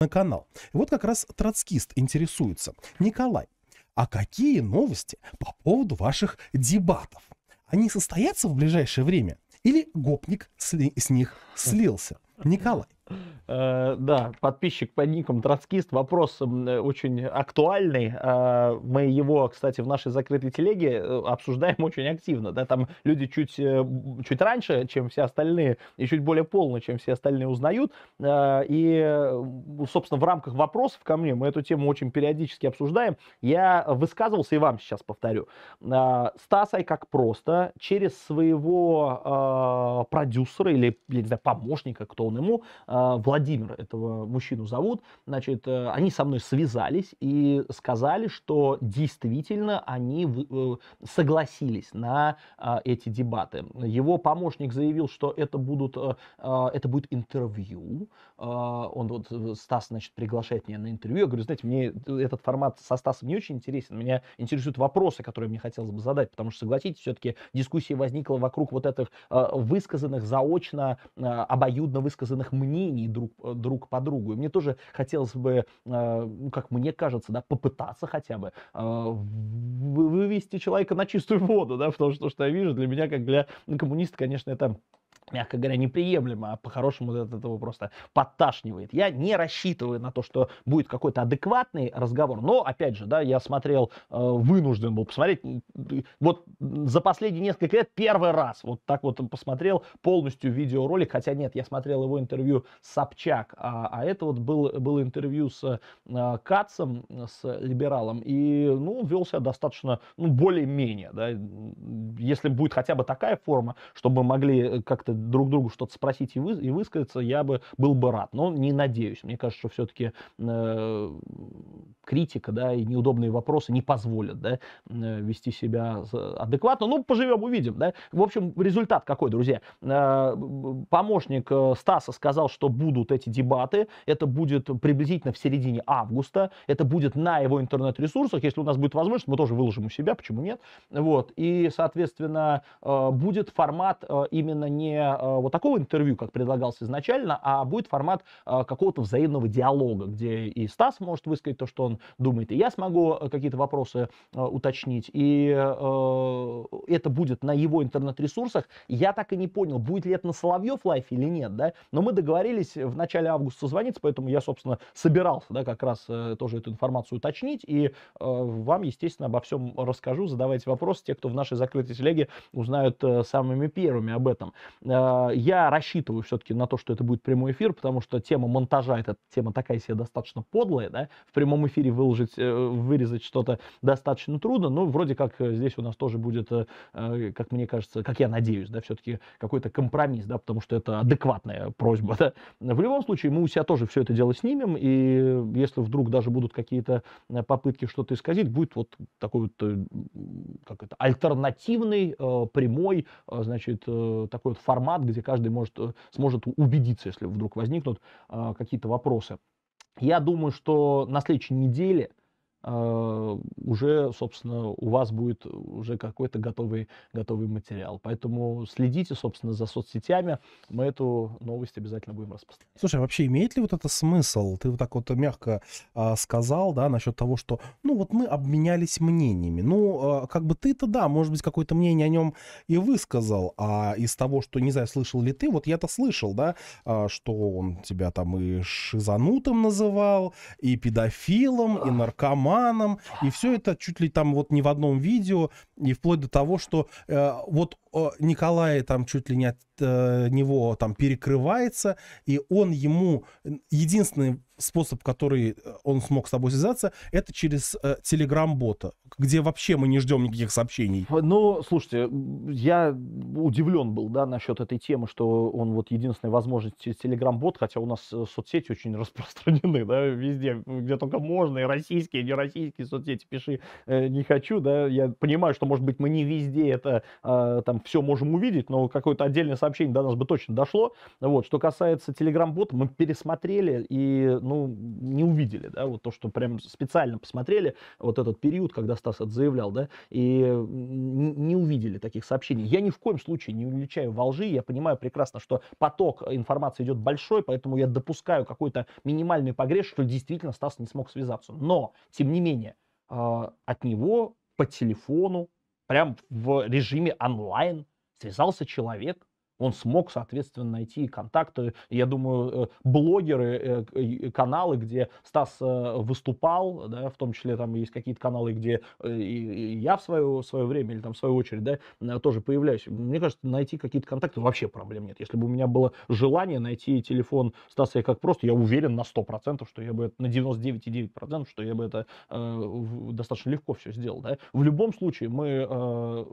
на канал. вот как раз троцкист интересуется. Николай, а какие новости по поводу ваших дебатов? Они состоятся в ближайшее время? Или гопник с, с них слился? Николай, Э, да, подписчик под ником Троцкист. Вопрос э, очень актуальный. Э, мы его, кстати, в нашей закрытой телеге обсуждаем очень активно. Да, там люди чуть, чуть раньше, чем все остальные, и чуть более полно, чем все остальные узнают. И, собственно, в рамках вопросов ко мне мы эту тему очень периодически обсуждаем. Я высказывался и вам сейчас повторю. Стасай как просто через своего продюсера или, я не знаю, помощника, кто он ему, а, Владимир этого мужчину зовут, значит, э, они со мной связались и сказали, что действительно они э, согласились на а, эти дебаты. Его помощник заявил, что это, будут, э, а, это будет интервью. Он вот, Стас, значит, приглашает меня на интервью. Я говорю, знаете, мне этот формат со Стасом не очень интересен. Меня интересуют вопросы, которые мне хотелось бы задать, потому что, согласитесь, все-таки дискуссия возникла вокруг вот этих высказанных заочно, обоюдно высказанных мнений мнений друг, э, друг по другу. И мне тоже хотелось бы, э, ну, как мне кажется, да, попытаться хотя бы э, вывести человека на чистую воду, да, потому что, то, что я вижу, для меня, как для коммуниста, конечно, это мягко говоря, неприемлемо, а по-хорошему от этого просто подташнивает. Я не рассчитываю на то, что будет какой-то адекватный разговор, но, опять же, да, я смотрел, вынужден был посмотреть, вот за последние несколько лет первый раз вот так вот посмотрел полностью видеоролик, хотя нет, я смотрел его интервью Собчак. А, а это вот был, было интервью с а, Кацем, с либералом, и, ну, вел себя достаточно, ну, более-менее, да, если будет хотя бы такая форма, чтобы могли э, как-то друг другу что-то спросить и, вы, и высказаться, я бы был бы рад, но не надеюсь. Мне кажется, что все-таки э, критика, да, и неудобные вопросы не позволят, да, э, вести себя адекватно. Ну, поживем, увидим, да. В общем, результат какой, друзья? Э, помощник Стаса сказал, что что будут эти дебаты. Это будет приблизительно в середине августа. Это будет на его интернет-ресурсах. Если у нас будет возможность, мы тоже выложим у себя, почему нет. Вот. И, соответственно, э, будет формат э, именно не э, вот такого интервью, как предлагался изначально, а будет формат какого-то взаимного диалога, где и Стас может высказать то, что он думает, и я смогу какие-то вопросы уточнить. И это будет на его интернет-ресурсах. Я так и не понял, будет ли это на Соловьев Лайф или нет, да? Но мы договорились договорились в начале августа созвониться, поэтому я, собственно, собирался, да, как раз э, тоже эту информацию уточнить, и э, вам, естественно, обо всем расскажу, задавайте вопросы, те, кто в нашей закрытой телеге, узнают э, самыми первыми об этом. Э, я рассчитываю все-таки на то, что это будет прямой эфир, потому что тема монтажа, эта тема такая себе достаточно подлая, да, в прямом эфире выложить, э, вырезать что-то достаточно трудно, но вроде как э, здесь у нас тоже будет, э, э, как мне кажется, как я надеюсь, да, все-таки какой-то компромисс, да, потому что это адекватная просьба, да, в любом случае, мы у себя тоже все это дело снимем, и если вдруг даже будут какие-то э, попытки что-то исказить, будет вот такой вот э, как это, альтернативный, э, прямой, значит, такой вот формат, где каждый может, сможет убедиться, если вдруг возникнут какие-то вопросы. Я думаю, что на следующей неделе уже, собственно, у вас будет уже какой-то готовый, готовый материал. Поэтому следите, собственно, за соцсетями. Мы эту новость обязательно будем распространять. Слушай, а вообще имеет ли вот это смысл? Ты вот так вот мягко а, сказал, да, насчет того, что, ну, вот мы обменялись мнениями. Ну, а, как бы ты-то, да, может быть, какое-то мнение о нем и высказал, а из того, что, не знаю, слышал ли ты, вот я-то слышал, да, а, что он тебя там и шизанутым называл, и педофилом, и наркоманом, и все это чуть ли там вот не в одном видео, и вплоть до того, что э, вот э, Николай там чуть ли не от э, него там перекрывается, и он ему единственный способ, который э, он смог с тобой связаться, это через э, телеграм-бота, где вообще мы не ждем никаких сообщений. Ну, слушайте, я удивлен был, да, насчет этой темы, что он вот единственная возможность через телеграм-бот, хотя у нас э, соцсети очень распространены, да, везде, где только можно, и российские, и российские соцсети, пиши, э, не хочу, да, я понимаю, что, может быть, мы не везде это, э, там, все можем увидеть, но какое-то отдельное сообщение до нас бы точно дошло, вот, что касается телеграм-бота, мы пересмотрели и ну, не увидели, да, вот то, что прям специально посмотрели, вот этот период, когда Стас это заявлял, да, и не увидели таких сообщений. Я ни в коем случае не увеличаю во лжи, я понимаю прекрасно, что поток информации идет большой, поэтому я допускаю какой-то минимальный погреш, что действительно Стас не смог связаться. Но, тем не менее, а, от него по телефону, прям в режиме онлайн связался человек, он смог, соответственно, найти контакты. Я думаю, э, блогеры, э, каналы, где Стас э, выступал, да, в том числе там есть какие-то каналы, где и я в свое, свое время или там в свою очередь да, тоже появляюсь. Мне кажется, найти какие-то контакты вообще проблем нет. Если бы у меня было желание найти телефон Стаса я как просто, я уверен на 100%, что я бы на 99,9%, что я бы это э, достаточно легко все сделал. Да. В любом случае мы э,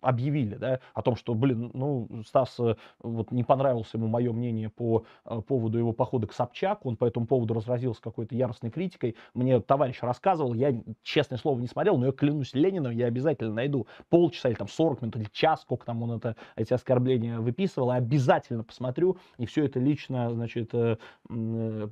объявили да, о том, что, блин, ну, Стас, вот не понравилось ему мое мнение по э, поводу его похода к Собчаку, он по этому поводу разразился какой-то яростной критикой. Мне товарищ рассказывал, я, честное слово, не смотрел, но я клянусь Лениным, я обязательно найду полчаса или там 40 минут или час, сколько там он это, эти оскорбления выписывал, я обязательно посмотрю и все это лично, значит, э, э,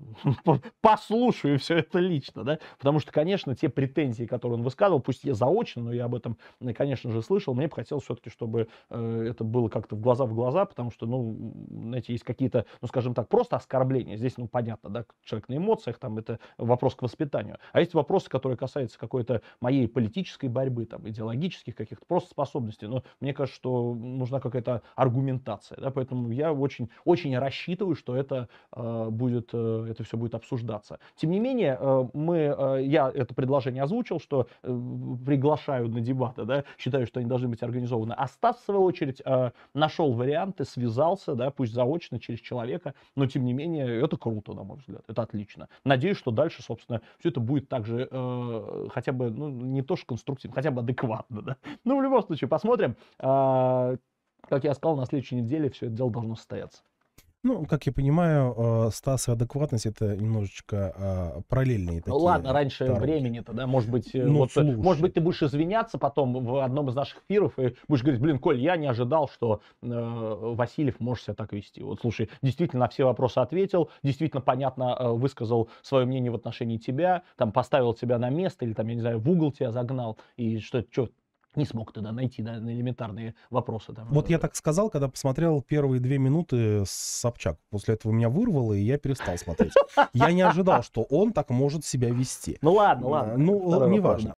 послушаю все это лично, да, потому что, конечно, те претензии, которые он высказывал, пусть я заочно, но я об этом, конечно же, слышал, мне бы хотелось все-таки, чтобы это было как-то в глаза в глаза, потому что, ну, знаете, есть какие-то, ну, скажем так, просто оскорбления. Здесь, ну, понятно, да, человек на эмоциях, там, это вопрос к воспитанию. А есть вопросы, которые касаются какой-то моей политической борьбы, там, идеологических каких-то просто способностей. Но мне кажется, что нужна какая-то аргументация, да, поэтому я очень, очень рассчитываю, что это э, будет, э, это все будет обсуждаться. Тем не менее, э, мы, э, я это предложение озвучил, что э, приглашаю на дебаты, да, считаю, что они должны быть организованы. А Стас, в свою очередь, э, нашел варианты, связался, да, пусть заочно через человека, но тем не менее это круто, на мой взгляд, это отлично. Надеюсь, что дальше, собственно, все это будет также э, хотя бы, ну, не то что конструктивно, хотя бы адекватно, да. Ну, в любом случае, посмотрим. Э, как я сказал, на следующей неделе все это дело должно состояться. Ну, как я понимаю, э, Стас и адекватность это немножечко а, параллельные такие. Ну ладно, раньше дороги. времени-то, да, может быть, э, ну, вот, э, слушай. может быть, ты будешь извиняться потом в одном из наших эфиров и будешь говорить, блин, Коль, я не ожидал, что э, Васильев может себя так вести. Вот, слушай, действительно на все вопросы ответил, действительно понятно э, высказал свое мнение в отношении тебя, там поставил тебя на место или там, я не знаю, в угол тебя загнал и что, то что не смог тогда найти да, на элементарные вопросы. Там. Вот я э, так сказал, когда посмотрел первые две минуты Собчак. После этого меня вырвало, и я перестал смотреть. Я не ожидал, что он так может себя вести. Ну ладно, ладно. Ну, неважно.